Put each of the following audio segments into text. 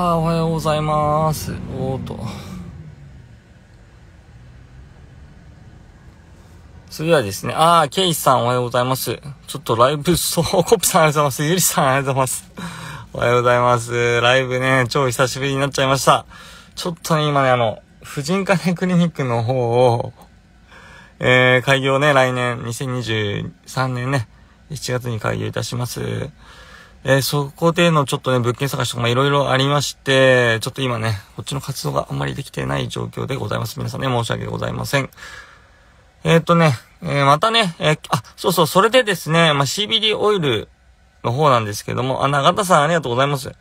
はあ、おはようございます。おーっと。それではですね、あー、ケイさんおはようございます。ちょっとライブ、そう、コップさんありがとうございます。ゆりさんありがとうございます。おはようございます。ライブね、超久しぶりになっちゃいました。ちょっとね、今ね、あの、婦人科ね、クリニックの方を、えー、開業ね、来年、2023年ね、7月に開業いたします。えー、そこでのちょっとね、物件探しとか、いろいろありまして、ちょっと今ね、こっちの活動があんまりできてない状況でございます。皆さんね、申し訳ございません。えっ、とね、えー、またね、えー、あ、そうそう、それでですね、まあ、CBD オイルの方なんですけども、あ、長田さんありがとうございます。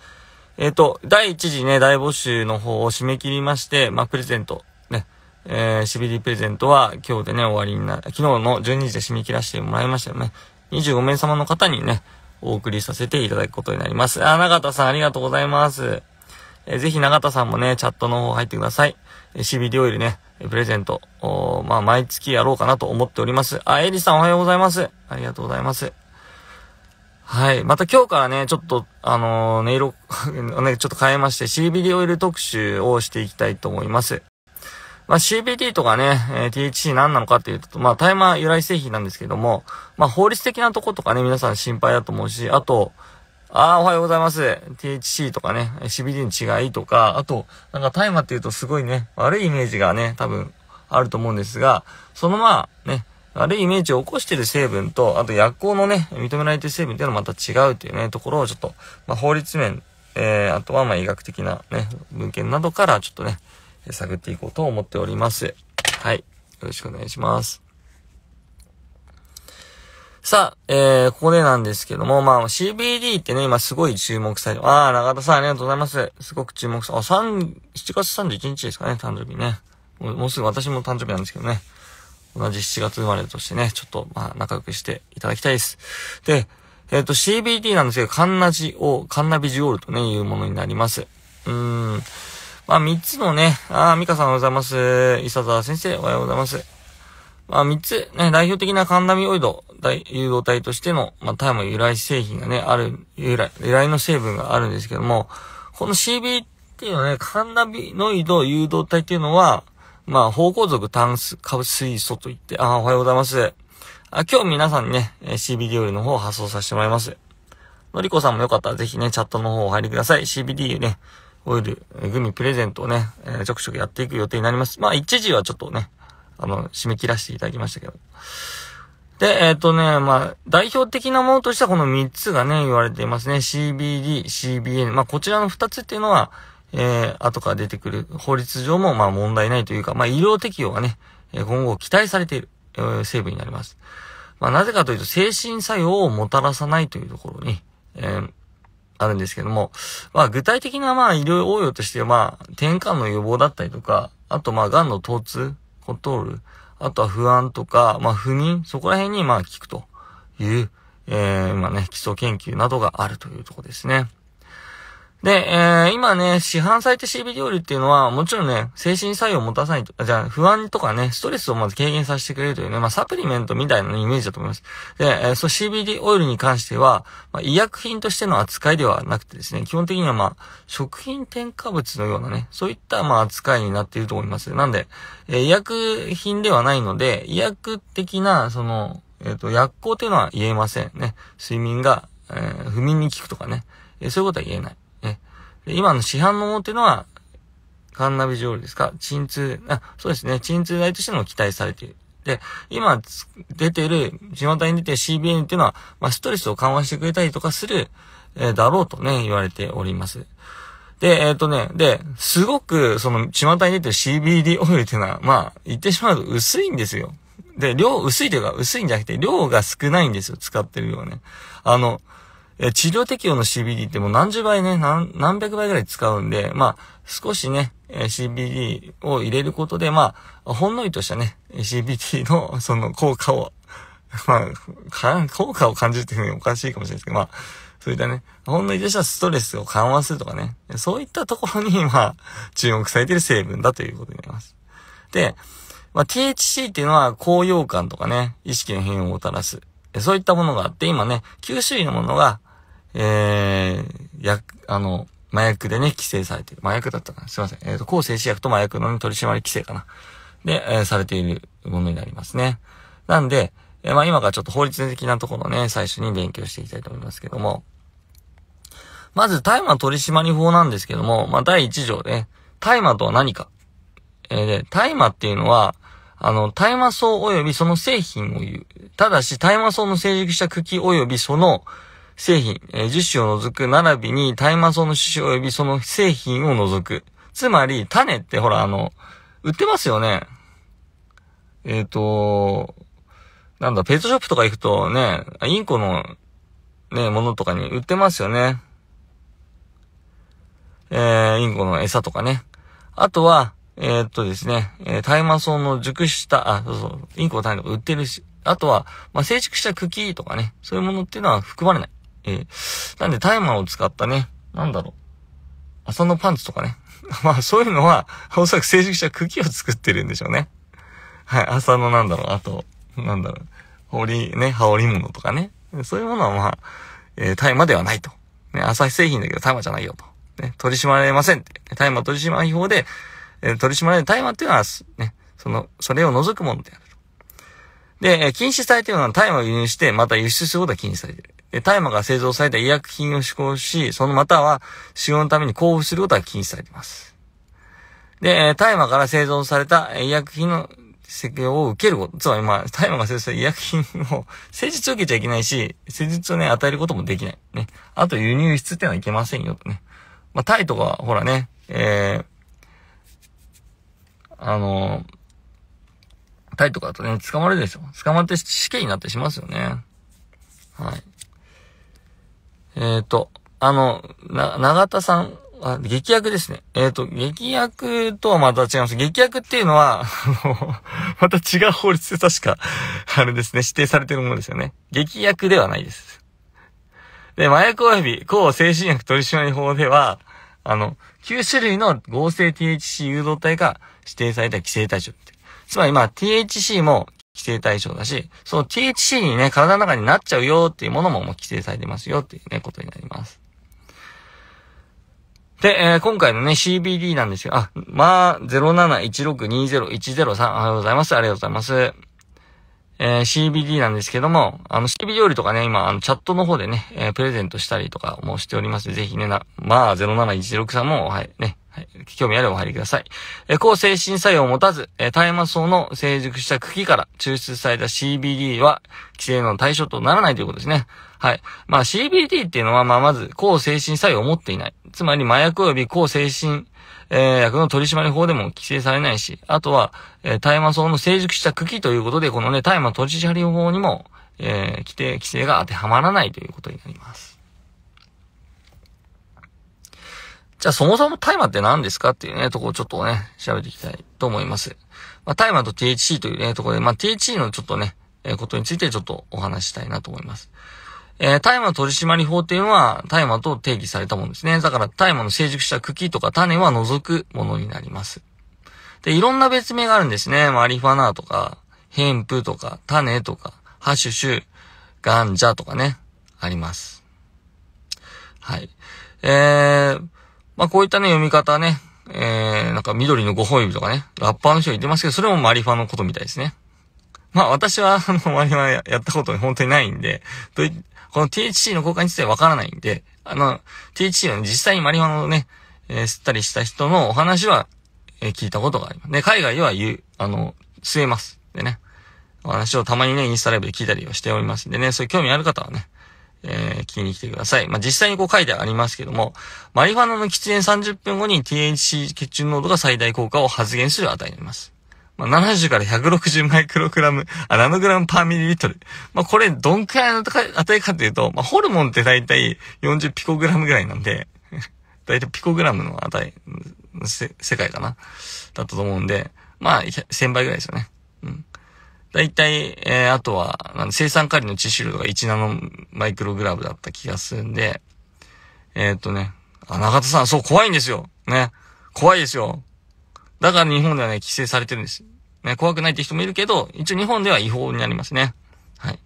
えっ、と、第1次ね、大募集の方を締め切りまして、まあ、プレゼント、ね、えー、CBD プレゼントは今日でね、終わりにな、昨日の12時で締め切らせてもらいましたよね。25名様の方にね、お送りさせていただくことになります。あ、永田さんありがとうございます。えぜひ永田さんもね、チャットの方入ってください。え CBD オイルね、プレゼント、おまあ、毎月やろうかなと思っております。あ、エリさんおはようございます。ありがとうございます。はい。また今日からね、ちょっと、あのー、音色 ね、ちょっと変えまして、CBD オイル特集をしていきたいと思います。まあ、CBD とかね、えー、THC 何なのかっていうと、まあ、大麻由来製品なんですけども、まあ、法律的なとことかね、皆さん心配だと思うし、あと、ああ、おはようございます。THC とかね、CBD の違いとか、あと、なんか大麻っていうとすごいね、悪いイメージがね、多分あると思うんですが、そのまあ、ね、悪いイメージを起こしている成分と、あと薬効のね、認められている成分っていうのはまた違うっていうね、ところをちょっと、まあ、法律面、えー、あとはまあ医学的なね、文献などからちょっとね、探っていこうと思っております。はい。よろしくお願いします。さあ、えー、ここでなんですけども、まあ、CBD ってね、今すごい注目されて、ああ、長田さんありがとうございます。すごく注目さ、あ、3、7月31日ですかね、誕生日ね。もうすぐ私も誕生日なんですけどね。同じ7月生まれとしてね、ちょっと、まあ、仲良くしていただきたいです。で、えっ、ー、と、CBD なんですけど、カンナジオ、カンナビジオールとね、いうものになります。うーん。まあ、三つのね、ああ、ミカさんおはようございます。伊佐沢先生おはようございます。まあ、三つ、ね、代表的なカンダミオイド、誘導体としての、まあ、タイム由来製品がね、ある、由来、由来の成分があるんですけども、この CB っていうのはね、カンダミノイド誘導体っていうのは、まあ、方向属炭素水素といって、ああ、おはようございます。あ今日皆さんにね、CBD イルの方を発送させてもらいます。のりこさんもよかったらぜひね、チャットの方お入りください。CBD ね、オイル、グミプレゼントをね、えー、ちょくちょくやっていく予定になります。まあ、一時はちょっとね、あの、締め切らせていただきましたけど。で、えっ、ー、とね、まあ、代表的なものとしてはこの3つがね、言われていますね。CBD、CBN。まあ、こちらの2つっていうのは、えー、後から出てくる法律上もまあ問題ないというか、まあ、医療適用がね、今後期待されている、えー、成分になります。まあ、なぜかというと、精神作用をもたらさないというところに、えー、あるんですけども、まあ具体的なまあ医療応用としてはまあ転換の予防だったりとか、あとまあ癌の疼痛、コントロール、あとは不安とか、まあ不妊、そこら辺にまあ効くという、えー、まあね、基礎研究などがあるというところですね。で、えー、今ね、市販されて CBD オイルっていうのは、もちろんね、精神作用を持たさないと、じゃあ、不安とかね、ストレスをまず軽減させてくれるというね、まあ、サプリメントみたいなイメージだと思います。で、えー、そう CBD オイルに関しては、まあ、医薬品としての扱いではなくてですね、基本的にはまあ、食品添加物のようなね、そういったまあ、扱いになっていると思います。なんで、えー、医薬品ではないので、医薬的な、その、えっ、ー、と、薬効というのは言えませんね。睡眠が、えー、不眠に効くとかね、えー、そういうことは言えない。今の市販のものっていうのは、カンナビジオールですか鎮痛、あ、そうですね。鎮痛剤としても期待されている。で、今出てる、地元に出てる CBN っていうのは、まあ、ストレスを緩和してくれたりとかする、えー、だろうとね、言われております。で、えっ、ー、とね、で、すごく、その、巷に出てる CBD オイルっていうのは、まあ、言ってしまうと薄いんですよ。で、量、薄いというか、薄いんじゃなくて、量が少ないんですよ、使ってる量ね。あの、え治療適用の CBD ってもう何十倍ね、何、何百倍ぐらい使うんで、まあ、少しね、え CBD を入れることで、まあ、ほんのりとしたね、CBD の その効果を、まあ、効果を感じるっていうふうにおかしいかもしれないですけど、まあ、そういったね、ほんのりとしたストレスを緩和するとかね、そういったところに、まあ、注目されている成分だということになります。で、まあ、THC っていうのは高揚感とかね、意識の変をもたらす。そういったものがあって、今ね、9種類のものが、えー、や、あの、麻薬でね、規制されてる。麻薬だったかなすいません。えっ、ー、と、抗精神薬と麻薬の取り締まり規制かな。で、えー、されているものになりますね。なんで、えー、まあ今からちょっと法律的なところね、最初に勉強していきたいと思いますけども。まず、大麻取締法なんですけども、まあ第1条で、ね、大麻とは何か。えー、で、大麻っていうのは、あの、大麻草及びその製品を言う。ただし、大麻草の成熟した茎及びその、製品、えー、樹脂を除く、並びに大麻草の種子及びその製品を除く。つまり、種ってほら、あの、売ってますよね。えっ、ー、と、なんだ、ペットショップとか行くとね、インコの、ね、ものとかに売ってますよね。えー、インコの餌とかね。あとは、えー、っとですね、えー、大麻草の熟した、あ、そうそう、インコの種とか売ってるし、あとは、まあ、成熟した茎とかね、そういうものっていうのは含まれない。えー、なんでタイマーを使ったね、なんだろう。朝のパンツとかね。まあそういうのは、おそらく成熟した茎を作ってるんでしょうね。はい、朝のなんだろう、あと、なんだろう、羽ね、羽織物とかね。そういうものはまあ、えー、大麻ではないと。ね、朝日製品だけど大麻じゃないよと。ね、取り締まれませんって。大麻取締法で、えー、取り締まれる大麻っていうのは、ね、その、それを除くものであるで、禁止されているのは大麻を輸入して、また輸出することは禁止されている。大麻が製造された医薬品を施行し、そのまたは使用のために交付することは禁止されています。で、大麻から製造された医薬品の施行を受けること、つまりまあ、大麻が製造された医薬品を施術を受けちゃいけないし、施術をね、与えることもできない。ね。あと輸入室ってのはいけませんよとね。まあ、タイとか、ほらね、えー、あのー、タイとかだとね、捕まるでしょ。捕まって死刑になってしますよね。えっ、ー、と、あの、な、長田さん、あ、劇薬ですね。えっ、ー、と、劇薬とはまた違います。劇薬っていうのは、あの、また違う法律で確か、あれですね、指定されてるものですよね。劇薬ではないです。で、麻薬及び抗精神薬取締法では、あの、9種類の合成 THC 誘導体が指定された規制対象。つまり、まあ、THC も規制対象だし、その THC にね、体の中になっちゃうよっていうものももう規制されてますよっていうね、ことになります。で、えー、今回のね、CBD なんですが、あ、まあ、07162010さん、おはようございます。ありがとうございます。えー、CBD なんですけども、あの、CBD 料理とかね、今、あの、チャットの方でね、えー、プレゼントしたりとかもしております。ぜひね、な、まあ、0716さんも、はい、ね、はい、興味あればお入りください。え抗精神作用を持たず、え大麻草の成熟した茎から抽出された CBD は規制の対象とならないということですね。はい。まあ CBD っていうのは、まあまず、抗精神作用を持っていない。つまり麻薬及び抗精神、えー、薬の取締法でも規制されないし、あとは、えー、大麻草の成熟した茎ということで、このね、大麻取締法にも、えー、規定、規制が当てはまらないということになります。じゃあそもそも大麻って何ですかっていうね、とこをちょっとね、調べていきたいと思います。まあ、大麻と THC というね、ところで、まあ、THC のちょっとね、えー、ことについてちょっとお話したいなと思います。えー、大麻取締法っていうのは、大麻と定義されたものですね。だから、大麻の成熟した茎とか種は除くものになります。で、いろんな別名があるんですね。マリファナーとか、ヘンプとか、種とか、ハッシュシュ、ガンジャとかね、あります。はい。えー、まあ、こういったね、読み方ね、えー、なんか緑の5本指とかね、ラッパーの人言ってますけど、それもマリファのことみたいですね。まあ、私は、あの、マリファやったことに本当にないんで、とこの THC の効果についてはわからないんで、あの、THC の実際にマリファのね、えー、吸ったりした人のお話は、えー、聞いたことがあります。で、海外では言う、あの、吸えます。でね、お話をたまにね、インスタライブで聞いたりをしておりますんでね、そういう興味ある方はね、えー、聞きに来てください。まあ、実際にこう書いてありますけども、マリファナの喫煙30分後に THC 血中濃度が最大効果を発現する値になります。まあ、70から160マイクログラム、あ、ナノグラムパーミリリットル。まあ、これ、どんくらいの値かというと、まあ、ホルモンってだいたい40ピコグラムぐらいなんで、だいたいピコグラムの値、せ、世界かなだったと思うんで、まあ、1000倍ぐらいですよね。うん。大体、えー、あとは、生産カリの知識量が1ナノマイクログラムだった気がするんで、えー、っとね、あ、中田さん、そう、怖いんですよ。ね。怖いですよ。だから日本ではね、規制されてるんです。ね、怖くないって人もいるけど、一応日本では違法になりますね。はい。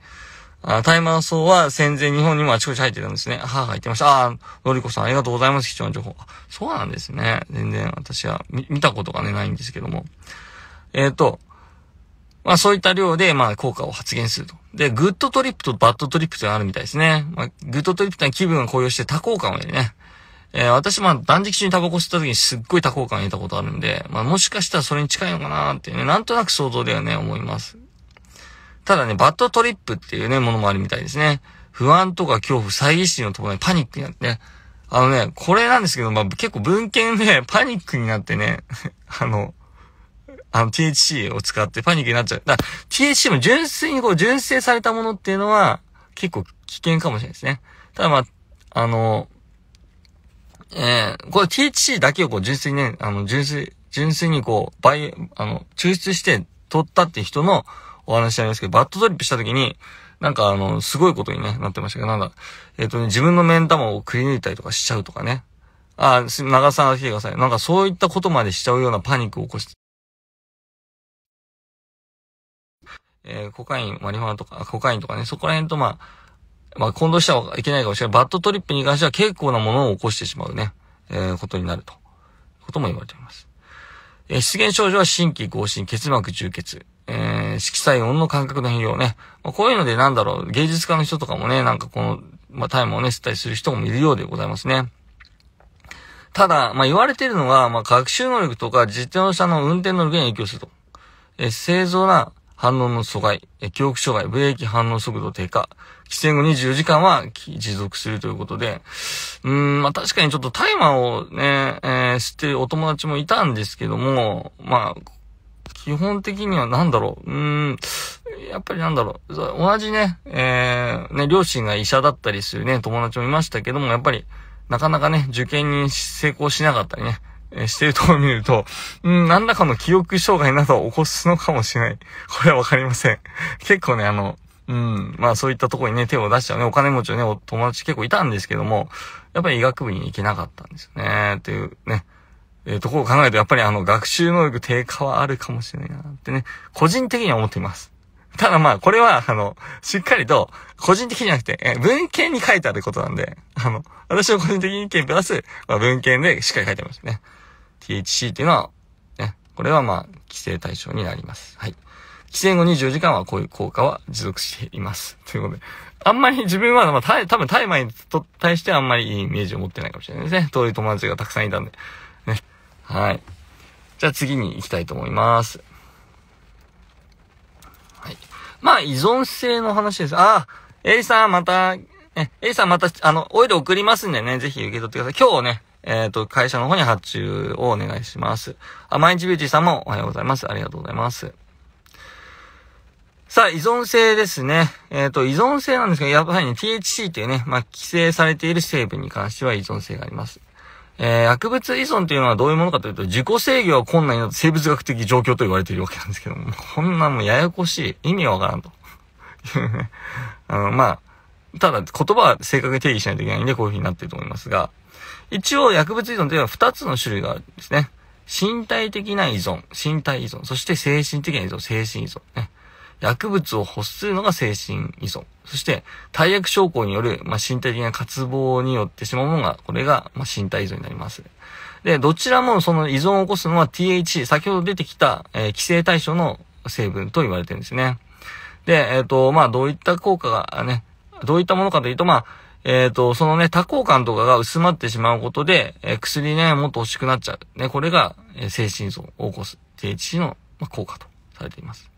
あ、タイマー層は戦前日本にもあちこち入ってたんですね。母が言ってました。あのりこさんありがとうございます。貴重な情報。そうなんですね。全然私は見たことがね、ないんですけども。えっ、ー、と、まあそういった量で、まあ効果を発現すると。で、グッドトリップとバッドトリップというのがあるみたいですね。まあ、グッドトリップというのは気分が高揚して多幸感を得るね。えー、私、まあ、断食中にタバコ吸った時にすっごい多幸感を得たことあるんで、まあ、もしかしたらそれに近いのかなっていうね、なんとなく想像ではね、思います。ただね、バッドトリップっていうね、ものもあるみたいですね。不安とか恐怖、猜疑心のところにパニックになってね。あのね、これなんですけど、まあ、結構文献で、ね、パニックになってね、あの、あの、THC を使ってパニックになっちゃう。だから、THC も純粋にこう、純正されたものっていうのは、結構危険かもしれないですね。ただまあ、あの、えー、これ THC だけをこう、純粋にね、あの、純粋、純粋にこう、倍、あの、抽出して取ったって人のお話ありますけど、バットトリップした時に、なんかあの、すごいことに、ね、なってましたけど、なんだ、えっ、ー、とね、自分の目ん玉をくり抜いたりとかしちゃうとかね。あ、長さん来てください。なんかそういったことまでしちゃうようなパニックを起こして、えー、コカイン、マリファナとか、コカインとかね、そこら辺とまあ、まあ、混同してはいけないかもしれない。バッドトリップに関しては結構なものを起こしてしまうね、えー、ことになると。ことも言われています。えー、出現症状は心規更新、結膜充血、えー、色彩音の感覚の変容ね。まあ、こういうのでなんだろう、芸術家の人とかもね、なんかこの、まあ、タイムをね、吸ったりする人もいるようでございますね。ただ、まあ、言われているのは、まあ、学習能力とか自転車の運転能力に影響すると。えー、製造な、反応の阻害、記憶障害、ブレーキ反応速度低下、喫煙後24時間は持続するということで、うーん、まあ、確かにちょっと大麻をね、えー、知ってるお友達もいたんですけども、まあ、基本的には何だろう、うーん、やっぱりなんだろう、同じね、えー、ね、両親が医者だったりするね、友達もいましたけども、やっぱり、なかなかね、受験に成功しなかったりね、えしてるところを見ると、うん、何らかの記憶障害などを起こすのかもしれない。これはわかりません。結構ね、あの、うん、まあそういったとこにね、手を出しちゃうね、お金持ちのね、お友達結構いたんですけども、やっぱり医学部に行けなかったんですよね、っていうね。えー、ところを考えると、やっぱりあの、学習能力低下はあるかもしれないなってね、個人的には思っています。ただまあ、これは、あの、しっかりと、個人的じゃなくて、え文献に書いてあることなんで、あの、私の個人的意見プラス、まあ、文献でしっかり書いてますね。THC っていうのは、ね、これはまあ、規制対象になります。はい。規制後2 4時間はこういう効果は持続しています。ということで、あんまり自分は、まあ、た多分大麻にと対してあんまりいいイメージを持ってないかもしれないですね。そういう友達がたくさんいたんで。ね。はい。じゃあ次に行きたいと思います。はい。まあ、依存性の話です。ああ、エイさんまた、え、エイさんまた、あの、オイル送りますんでね、ぜひ受け取ってください。今日ね、えっ、ー、と、会社の方に発注をお願いします。あ、毎日ビューティーさんもおはようございます。ありがとうございます。さあ、依存性ですね。えっ、ー、と、依存性なんですが、やっぱりね、THC っていうね、まあ、規制されている成分に関しては依存性があります。えー、薬物依存というのはどういうものかというと、自己制御は困難な生物学的状況と言われているわけなんですけども、こんなもうややこしい。意味わからんと。あの、まあ、ただ言葉は正確に定義しないといけないんで、こういう風になってると思いますが、一応薬物依存というのは2つの種類があるんですね。身体的な依存、身体依存、そして精神的な依存、精神依存、ね。薬物を欲するのが精神依存。そして、体薬症候による、まあ、身体的な渇望によってしまうものが、これが、まあ、身体依存になります。で、どちらもその依存を起こすのは THC、先ほど出てきた、えー、規制対象の成分と言われてるんですね。で、えっ、ー、と、まあ、どういった効果がね、どういったものかというと、まあ、えっ、ー、と、そのね、多幸感とかが薄まってしまうことで、えー、薬ね、もっと欲しくなっちゃう。ね、これが、えー、精神層を起こす THC の、まあ、効果とされています。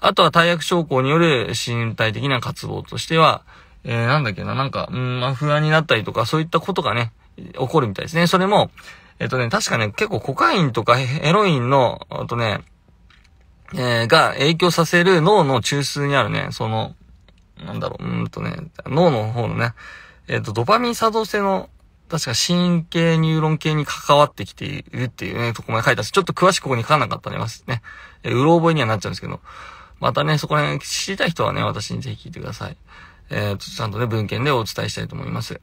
あとは体薬症候による身体的な渇望としては、えー、なんだっけな、なんか、うんまあ、不安になったりとか、そういったことがね、起こるみたいですね。それも、えっ、ー、とね、確かね、結構コカインとかヘロインの、あとね、えー、が影響させる脳の中枢にあるね、その、なんだろう、うんとね、脳の方のね、えっ、ー、と、ドパミン作動性の、確か神経、ニューロン系に関わってきているっていうね、とこまで書いたし、ちょっと詳しくここに書かなかったね、ますね。えー、うろ覚えにはなっちゃうんですけど、またね、そこら辺知りたい人はね、私にぜひ聞いてください。えっ、ー、と、ちゃんとね、文献でお伝えしたいと思います。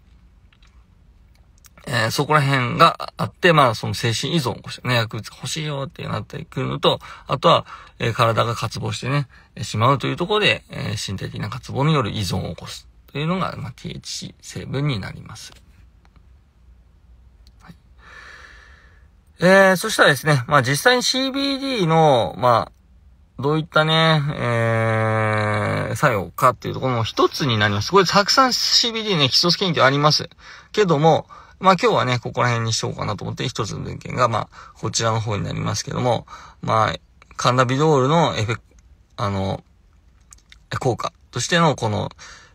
えー、そこら辺があって、まあ、その精神依存をしてね、薬物が欲しいよってなってくるのと、あとは、えー、体が渇望してね、しまうというところで、えー、身体的な渇望による依存を起こすというのが、まあ、THC 成分になります。はい、えー、そしたらですね、まあ、実際に CBD の、まあ、どういったね、えー、作用かっていうところの一つになります。これたくさん CBD ね、基礎研究あります。けども、まあ今日はね、ここら辺にしようかなと思って、一つの文献が、まあ、こちらの方になりますけども、まあ、カンナビドールのエフェク、あの、効果としての、この、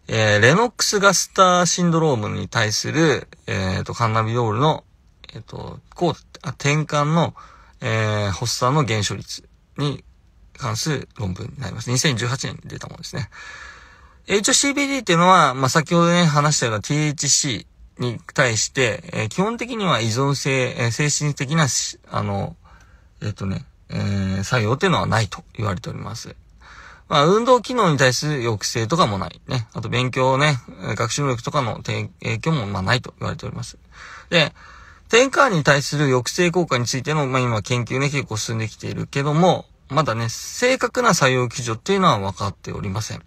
えー、レノックスガスターシンドロームに対する、えっ、ー、と、カンナビドールの、えっ、ー、と、こう、転換の、えー、発作の減少率に関する論文になります。2018年に出たものですね。一応 CBD っていうのは、まあ、先ほどね、話したような THC に対して、えー、基本的には依存性、えー、精神的な、あの、えっ、ー、とね、えー、作用っていうのはないと言われております。まあ、運動機能に対する抑制とかもない。ね。あと、勉強ね、学習力とかの影響も、まあ、ないと言われております。で、転換に対する抑制効果についての、まあ、今、研究ね、結構進んできているけども、まだね、正確な作用基準っていうのは分かっておりません。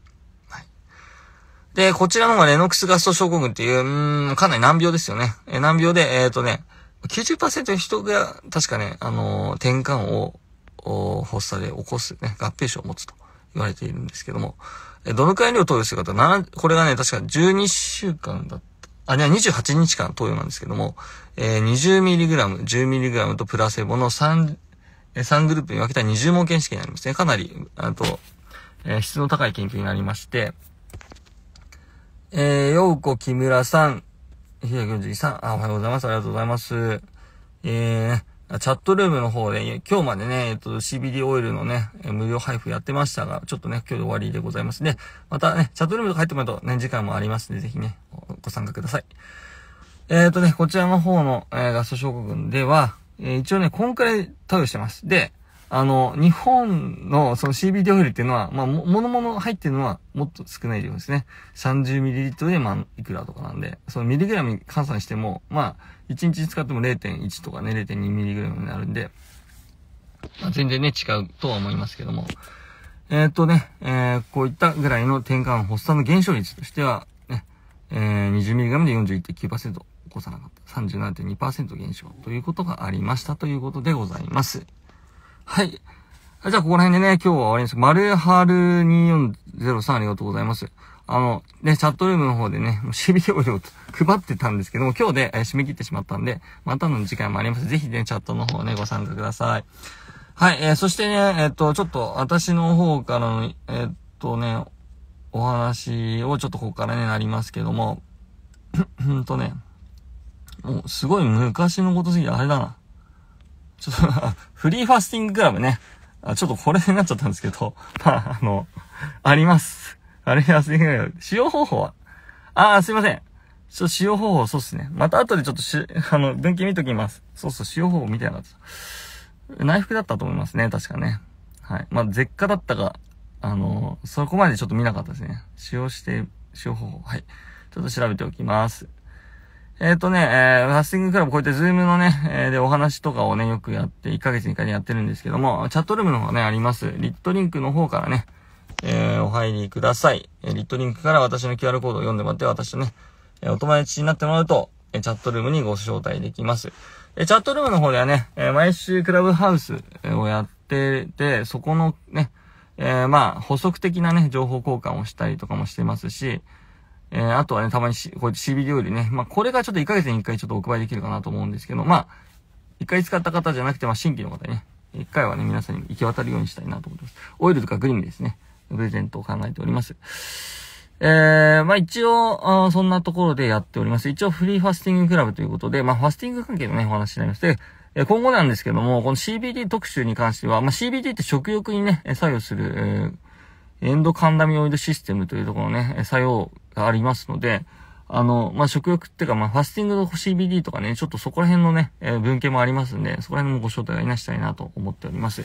で、こちらの方がレノックスガスト症候群っていう、うん、かなり難病ですよね。え難病で、えっ、ー、とね、90%の人が、確かね、あのー、転換を、発作で起こすね、合併症を持つと言われているんですけども、えどのくらい量投与するかと、これがね、確か12週間だった。あ、ね、28日間投与なんですけども、えー、20mg、10mg とプラセボの3、3グループに分けた20問検試験になりますね。かなり、あと、えー、質の高い研究になりまして、えー、ようこ木村さん。ひやきょじさん。あ、おはようございます。ありがとうございます。えー、チャットルームの方で、今日までね、えっと、CBD オイルのね、無料配布やってましたが、ちょっとね、今日で終わりでございますね。またね、チャットルームとか入ってもらうと、ね、次回もありますんで、ぜひね、ご参加ください。えっ、ー、とね、こちらの方の、えー、ガスト症候群では、えー、一応ね、こんくらい投与してます。で、あの、日本のその CBD オイルっていうのは、まあ、ものもの入ってるのはもっと少ない量ですね。30ml でまあ、いくらとかなんで、そのミリグラムに換算しても、まあ、1日使っても0.1とかね、0.2mg になるんで、まあ、全然ね、違うとは思いますけども。えー、っとね、えー、こういったぐらいの転換発作の減少率としては、ね、えー、20mg で41.9%起こさなかった。37.2%減少ということがありましたということでございます。はい。じゃあ、ここら辺でね、今日は終わりです。丸春2403ありがとうございます。あの、ね、チャットルームの方でね、守備料を配ってたんですけども、今日で、え締め切ってしまったんで、またの次回もあります。ぜひね、チャットの方ね、ご参加ください。はい、えー、そしてね、えっ、ー、と、ちょっと、私の方からの、えー、っとね、お話をちょっとここからね、なりますけども、ほ んとね、もうすごい昔のことすぎてあれだな。ちょっとフリーファスティングクラブね。あちょっとこれになっちゃったんですけど、まあ、あの、あります。あれますね。使用方法はああ、すいません。ちょっと使用方法、そうっすね。また後でちょっとし、あの、分岐見ときます。そうそう、使用方法みたいなった。内服だったと思いますね、確かね。はい。まあ、舌下だったか、あの、そこまでちょっと見なかったですね。使用して、使用方法。はい。ちょっと調べておきます。えっ、ー、とね、えー、ファスティングクラブこうやってズームのね、えー、でお話とかをね、よくやって、1ヶ月に1回やってるんですけども、チャットルームの方ね、あります。リットリンクの方からね、えー、お入りください。えー、リットリンクから私の QR コードを読んでもらって、私とね、えー、お友達になってもらうと、えー、チャットルームにご招待できます。えー、チャットルームの方ではね、えー、毎週クラブハウスをやってて、そこのね、えー、まあ、補足的なね、情報交換をしたりとかもしてますし、えー、あとはね、たまにし、こうやって CBD オイルね。まあ、これがちょっと1ヶ月に1回ちょっとお配りできるかなと思うんですけど、まあ、1回使った方じゃなくて、まあ、新規の方にね、1回はね、皆さんに行き渡るようにしたいなと思ってます。オイルとかグリーンですね。プレゼントを考えております。えー、まあ一応、そんなところでやっております。一応フリーファスティングクラブということで、まあファスティング関係のね、お話になりまして、え今後なんですけども、この CBD 特集に関しては、まあ CBD って食欲にね、作用する、えー、エンドカンダミオイドシステムというところのね、作用がありますので、あの、まあ、食欲っていうか、まあ、ファスティングの CBD とかね、ちょっとそこら辺のね、えー、文献もありますんで、そこら辺もご招待いなしたいなと思っております。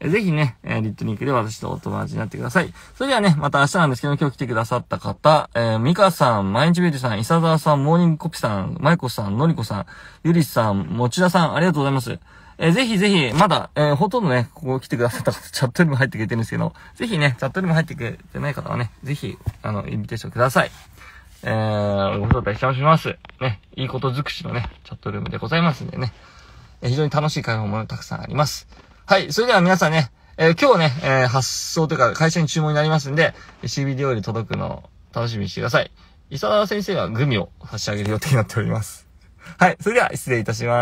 えー、ぜひね、えー、リットニックで私とお友達になってください。それではね、また明日なんですけど、今日来てくださった方、えー、ミカさん、毎日ビューティーさん、イサザワさん、モーニングコピさん、マイコさん、ノリコさん、ゆりさん、持田さん、ありがとうございます。えー、ぜひぜひ、まだ、えー、ほとんどね、ここ来てくださった方、チャットにも入ってくれてるんですけど、ぜひね、チャットにも入ってくれてない方はね、ぜひ、あの、インビテーションください。えー、ご招待しておします。ね、いいこと尽くしのね、チャットルームでございますんでね。え非常に楽しい会話もたくさんあります。はい、それでは皆さんね、え今日ね、え発送というか会社に注文になりますんで、CB d より届くの楽しみにしてください。伊沢先生はグミを差し上げる予定になっております。はい、それでは失礼いたします。